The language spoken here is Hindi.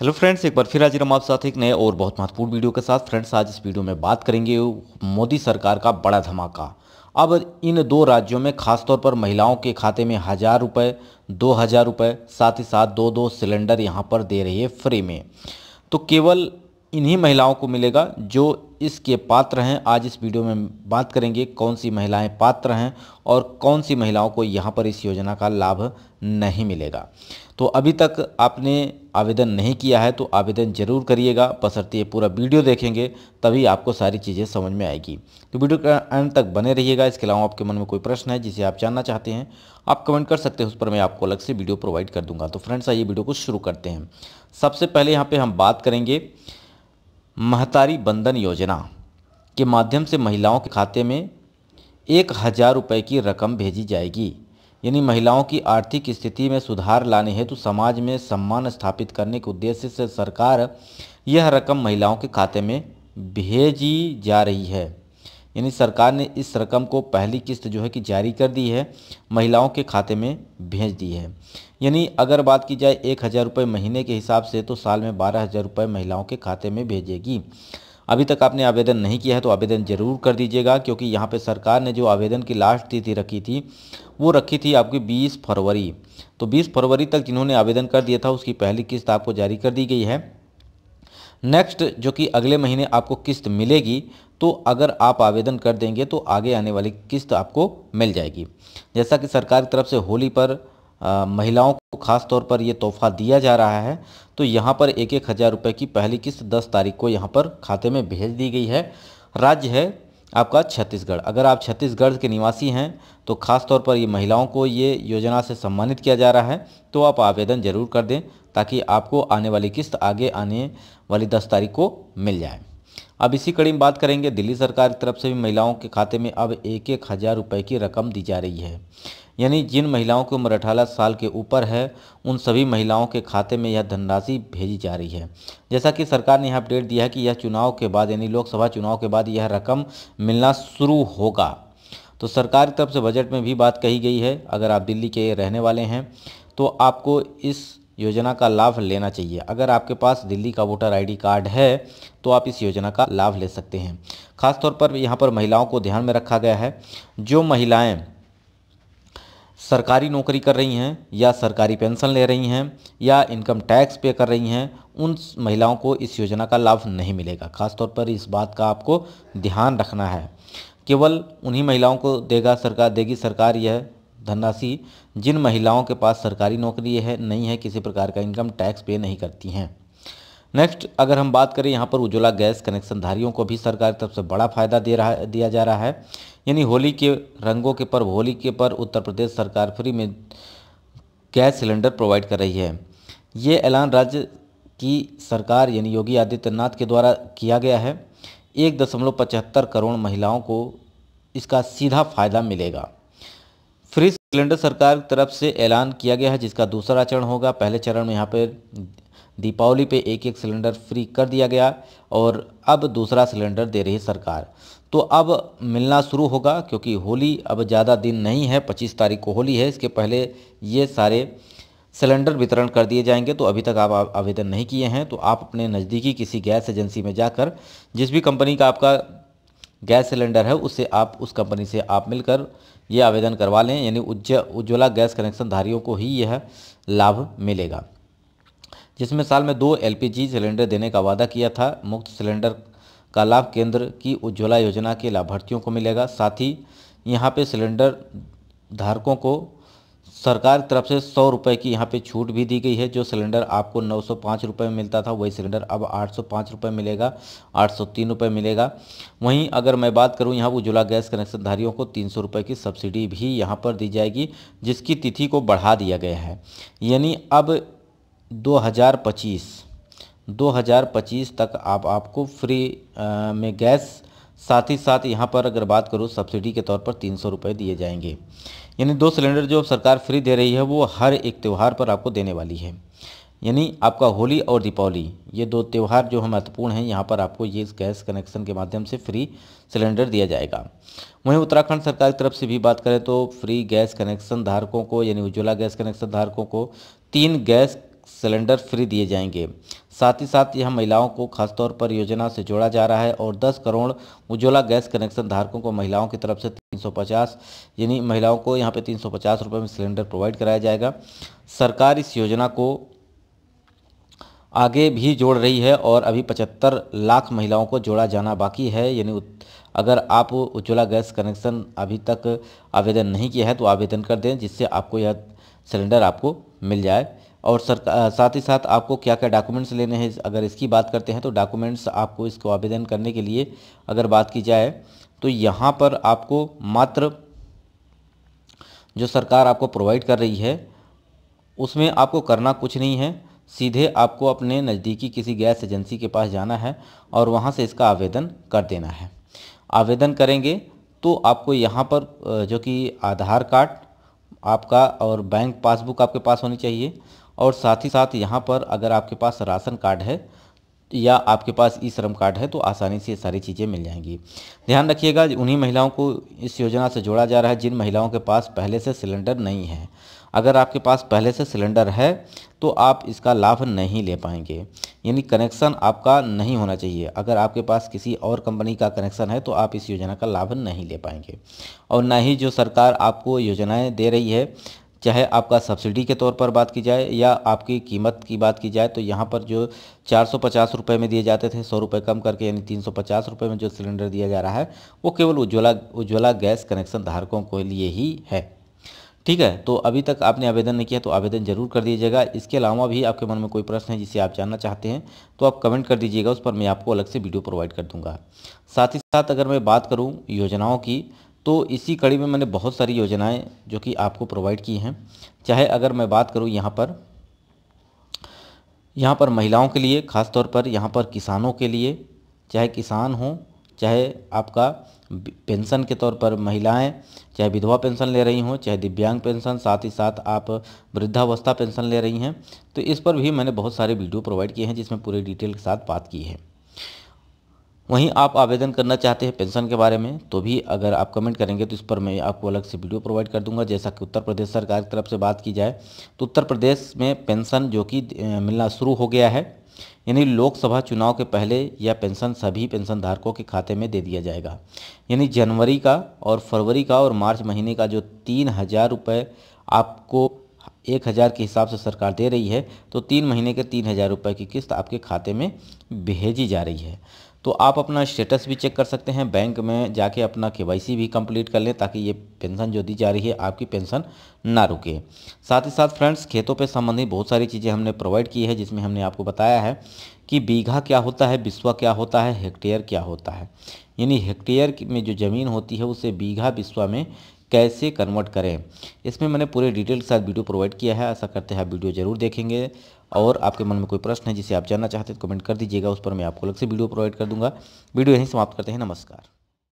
हेलो फ्रेंड्स एक बार फिर आज हम आप साथ एक नए और बहुत महत्वपूर्ण वीडियो के साथ फ्रेंड्स आज इस वीडियो में बात करेंगे मोदी सरकार का बड़ा धमाका अब इन दो राज्यों में खासतौर पर महिलाओं के खाते में हज़ार रुपये दो हज़ार रुपये साथ ही साथ दो दो सिलेंडर यहाँ पर दे रही है फ्री में तो केवल इन्हीं महिलाओं को मिलेगा जो इसके पात्र हैं आज इस वीडियो में बात करेंगे कौन सी महिलाएं पात्र हैं और कौन सी महिलाओं को यहाँ पर इस योजना का लाभ नहीं मिलेगा तो अभी तक आपने आवेदन नहीं किया है तो आवेदन जरूर करिएगा बसरते ये पूरा वीडियो देखेंगे तभी आपको सारी चीज़ें समझ में आएगी तो वीडियो का अंत तक बने रहिएगा इसके अलावा आपके मन में कोई प्रश्न है जिसे आप जानना चाहते हैं आप कमेंट कर सकते हैं उस पर मैं आपको अलग से वीडियो प्रोवाइड कर दूंगा तो फ्रेंड्स आइए वीडियो को शुरू करते हैं सबसे पहले यहाँ पर हम बात करेंगे महतारी बंधन योजना के माध्यम से महिलाओं के खाते में एक हज़ार रुपये की रकम भेजी जाएगी यानी महिलाओं की आर्थिक स्थिति में सुधार लाने हेतु समाज में सम्मान स्थापित करने के उद्देश्य से सरकार यह रकम महिलाओं के खाते में भेजी जा रही है यानी सरकार ने इस रकम को पहली किस्त जो है कि जारी कर दी है महिलाओं के खाते में भेज दी है यानी अगर बात की जाए एक हज़ार रुपये महीने के हिसाब से तो साल में बारह हज़ार रुपये महिलाओं के खाते में भेजेगी अभी तक आपने आवेदन नहीं किया है तो आवेदन ज़रूर कर दीजिएगा क्योंकि यहाँ पे सरकार ने जो आवेदन की लास्ट तिथि रखी थी वो रखी थी आपकी 20 फरवरी तो 20 फरवरी तक जिन्होंने आवेदन कर दिया था उसकी पहली किस्त आपको जारी कर दी गई है नेक्स्ट जो कि अगले महीने आपको किस्त मिलेगी तो अगर आप आवेदन कर देंगे तो आगे आने वाली किस्त आपको मिल जाएगी जैसा कि सरकार की तरफ से होली पर महिलाओं को खास तौर पर ये तोहफा दिया जा रहा है तो यहाँ पर एक एक हज़ार रुपये की पहली किस्त दस तारीख को यहाँ पर खाते में भेज दी गई है राज्य है आपका छत्तीसगढ़ अगर आप छत्तीसगढ़ के निवासी हैं तो ख़ास तौर पर ये महिलाओं को ये योजना से सम्मानित किया जा रहा है तो आप आवेदन ज़रूर कर दें ताकि आपको आने वाली किस्त आगे आने वाली दस तारीख को मिल जाए अब इसी कड़ी में बात करेंगे दिल्ली सरकार की तरफ से भी महिलाओं के खाते में अब एक एक हज़ार रुपये की रकम दी जा रही है यानी जिन महिलाओं की उम्र अठारह साल के ऊपर है उन सभी महिलाओं के खाते में यह धनराशि भेजी जा रही है जैसा कि सरकार ने यह अपडेट दिया है कि यह चुनाव के बाद यानी लोकसभा चुनाव के बाद यह रकम मिलना शुरू होगा तो सरकार की तरफ से बजट में भी बात कही गई है अगर आप दिल्ली के रहने वाले हैं तो आपको इस योजना का लाभ लेना चाहिए अगर आपके पास दिल्ली का वोटर आईडी कार्ड है तो आप इस योजना का लाभ ले सकते हैं खासतौर पर यहाँ पर महिलाओं को ध्यान में रखा गया है जो महिलाएं सरकारी नौकरी कर रही हैं या सरकारी पेंशन ले रही हैं या इनकम टैक्स पे कर रही हैं उन महिलाओं को इस योजना का लाभ नहीं मिलेगा खासतौर पर इस बात का आपको ध्यान रखना है केवल उन्हीं महिलाओं को देगा सरकार देगी सरकार यह धनराशि जिन महिलाओं के पास सरकारी नौकरी है नहीं है किसी प्रकार का इनकम टैक्स पे नहीं करती हैं नेक्स्ट अगर हम बात करें यहाँ पर उज्ज्वला गैस कनेक्शनधारियों को भी सरकार की तरफ से बड़ा फायदा दे रहा दिया जा रहा है यानी होली के रंगों के पर्व होली के पर्व उत्तर प्रदेश सरकार फ्री में गैस सिलेंडर प्रोवाइड कर रही है ये ऐलान राज्य की सरकार यानी योगी आदित्यनाथ के द्वारा किया गया है एक दशमलव पचहत्तर करोड़ महिलाओं को इसका सीधा फायदा मिलेगा फ्री सिलेंडर सरकार की तरफ से ऐलान किया गया है जिसका दूसरा चरण होगा पहले चरण में यहाँ पर दीपावली पे एक एक सिलेंडर फ्री कर दिया गया और अब दूसरा सिलेंडर दे रही सरकार तो अब मिलना शुरू होगा क्योंकि होली अब ज़्यादा दिन नहीं है पच्चीस तारीख को होली है इसके पहले ये सारे सिलेंडर वितरण कर दिए जाएंगे तो अभी तक आप आवेदन नहीं किए हैं तो आप अपने नज़दीकी किसी गैस एजेंसी में जाकर जिस भी कंपनी का आपका गैस सिलेंडर है उससे आप उस कंपनी से आप मिलकर ये आवेदन करवा लें यानी उज्ज्वला गैस कनेक्शन धारियों को ही यह लाभ मिलेगा जिसमें साल में दो एलपीजी सिलेंडर देने का वादा किया था मुफ्त सिलेंडर का लाभ केंद्र की उज्ज्वला योजना के लाभार्थियों को मिलेगा साथ ही यहाँ पे सिलेंडर धारकों को सरकार की तरफ से सौ रुपये की यहाँ पे छूट भी दी गई है जो सिलेंडर आपको नौ सौ पाँच रुपये में मिलता था वही सिलेंडर अब आठ सौ पाँच रुपये मिलेगा आठ सौ तीन रुपये मिलेगा वहीं अगर मैं बात करूँ यहाँ उज्ज्वला गैस कनेक्शनधारियों को तीन सौ रुपये की सब्सिडी भी यहाँ पर दी जाएगी जिसकी तिथि को बढ़ा दिया गया है यानी अब 2025 2025 तक आप आपको फ्री आ, में गैस साथ ही साथ यहाँ पर अगर बात करूँ सब्सिडी के तौर पर तीन सौ रुपये दिए जाएंगे यानी दो सिलेंडर जो सरकार फ्री दे रही है वो हर एक त्यौहार पर आपको देने वाली है यानी आपका होली और दीपावली ये दो त्यौहार जो है महत्वपूर्ण हैं यहाँ पर आपको ये गैस कनेक्शन के माध्यम से फ्री सिलेंडर दिया जाएगा वहीं उत्तराखंड सरकार की तरफ से भी बात करें तो फ्री गैस कनेक्शन धारकों को यानी उज्ज्वला गैस कनेक्शन धारकों को तीन गैस सिलेंडर फ्री दिए जाएंगे साथ ही साथ यह महिलाओं को खासतौर पर योजना से जोड़ा जा रहा है और 10 करोड़ उज्ज्वला गैस कनेक्शन धारकों को महिलाओं की तरफ से 350 यानी महिलाओं को यहाँ पे 350 रुपए में सिलेंडर प्रोवाइड कराया जाएगा सरकार इस योजना को आगे भी जोड़ रही है और अभी 75 लाख महिलाओं को जोड़ा जाना बाकी है यानी अगर आप उज्ज्वला गैस कनेक्शन अभी तक आवेदन नहीं किया है तो आवेदन कर दें जिससे आपको यह सिलेंडर आपको मिल जाए और सर साथ ही साथ आपको क्या क्या डॉक्यूमेंट्स लेने हैं अगर इसकी बात करते हैं तो डॉक्यूमेंट्स आपको इसको आवेदन करने के लिए अगर बात की जाए तो यहाँ पर आपको मात्र जो सरकार आपको प्रोवाइड कर रही है उसमें आपको करना कुछ नहीं है सीधे आपको अपने नज़दीकी किसी गैस एजेंसी के पास जाना है और वहाँ से इसका आवेदन कर देना है आवेदन करेंगे तो आपको यहाँ पर जो कि आधार कार्ड आपका और बैंक पासबुक आपके पास होनी चाहिए और साथ ही साथ यहाँ पर अगर आपके पास राशन कार्ड है या आपके पास ई श्रम कार्ड है तो आसानी से ये सारी चीज़ें मिल जाएंगी ध्यान रखिएगा उन्हीं महिलाओं को इस योजना से जोड़ा जा रहा है जिन महिलाओं के पास पहले से सिलेंडर नहीं है अगर आपके पास पहले से सिलेंडर है तो आप इसका लाभ नहीं ले पाएंगे यानी कनेक्शन आपका नहीं होना चाहिए अगर आपके पास किसी और कंपनी का कनेक्शन है तो आप इस योजना का लाभ नहीं ले पाएंगे और ना ही जो सरकार आपको योजनाएँ दे रही है चाहे आपका सब्सिडी के तौर पर बात की जाए या आपकी कीमत की बात की जाए तो यहाँ पर जो चार सौ पचास रुपये में दिए जाते थे सौ रुपये कम करके यानी तीन सौ पचास रुपये में जो सिलेंडर दिया जा रहा है वो केवल उज्ज्वला उज्ज्वला गैस कनेक्शन धारकों के लिए ही है ठीक है तो अभी तक आपने आवेदन नहीं किया तो आवेदन जरूर कर दीजिएगा इसके अलावा भी आपके मन में कोई प्रश्न है जिसे आप जानना चाहते हैं तो आप कमेंट कर दीजिएगा उस पर मैं आपको अलग से वीडियो प्रोवाइड कर दूंगा साथ ही साथ अगर मैं बात करूँ योजनाओं की तो इसी कड़ी में मैंने बहुत सारी योजनाएं जो कि आपको प्रोवाइड की हैं चाहे अगर मैं बात करूं यहाँ पर यहाँ पर महिलाओं के लिए ख़ास तौर पर यहाँ पर किसानों के लिए चाहे किसान हों चाहे आपका पेंशन के तौर पर महिलाएं चाहे विधवा पेंशन ले रही हों चाहे दिव्यांग पेंशन साथ ही साथ आप वृद्धावस्था पेंशन ले रही हैं तो इस पर भी मैंने बहुत सारे वीडियो प्रोवाइड किए हैं जिसमें पूरे डिटेल के साथ बात की है वहीं आप आवेदन करना चाहते हैं पेंशन के बारे में तो भी अगर आप कमेंट करेंगे तो इस पर मैं आपको अलग से वीडियो प्रोवाइड कर दूंगा जैसा कि उत्तर प्रदेश सरकार की तरफ से बात की जाए तो उत्तर प्रदेश में पेंशन जो कि मिलना शुरू हो गया है यानी लोकसभा चुनाव के पहले यह पेंशन सभी पेंशनधारकों के खाते में दे दिया जाएगा यानी जनवरी का और फरवरी का और मार्च महीने का जो तीन हज़ार रुपये आपको एक हज़ार के हिसाब से सरकार दे रही है तो तीन महीने के तीन हज़ार रुपये की किस्त आपके खाते में भेजी जा रही है तो आप अपना स्टेटस भी चेक कर सकते हैं बैंक में जाके अपना के भी कंप्लीट कर लें ताकि ये पेंशन जो दी जा रही है आपकी पेंशन ना रुके साथ ही साथ फ्रेंड्स खेतों पे संबंधित बहुत सारी चीज़ें हमने प्रोवाइड की है जिसमें हमने आपको बताया है कि बीघा क्या होता है बिस्वा क्या होता है हेक्टेयर क्या होता है यानी हेक्टेयर में जो ज़मीन होती है उसे बीघा बिस्वा में कैसे कन्वर्ट करें इसमें मैंने पूरे डिटेल के साथ वीडियो प्रोवाइड किया है ऐसा करते हैं आप वीडियो ज़रूर देखेंगे और आपके मन में कोई प्रश्न है जिसे आप जानना चाहते हैं तो कमेंट कर दीजिएगा उस पर मैं आपको अलग से वीडियो प्रोवाइड कर दूंगा वीडियो यहीं समाप्त करते हैं नमस्कार